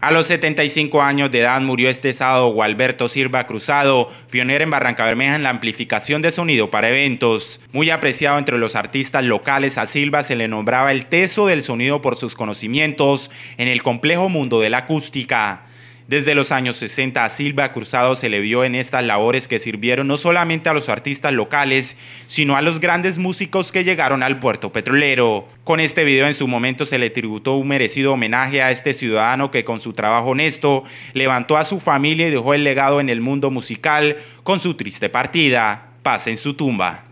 A los 75 años de edad murió este sábado Gualberto Silva Cruzado, pionero en Barranca Bermeja en la amplificación de sonido para eventos. Muy apreciado entre los artistas locales, a Silva se le nombraba el teso del sonido por sus conocimientos en el complejo mundo de la acústica. Desde los años 60 a Silva Cruzado se le vio en estas labores que sirvieron no solamente a los artistas locales, sino a los grandes músicos que llegaron al puerto petrolero. Con este video en su momento se le tributó un merecido homenaje a este ciudadano que con su trabajo honesto levantó a su familia y dejó el legado en el mundo musical con su triste partida. Paz en su tumba.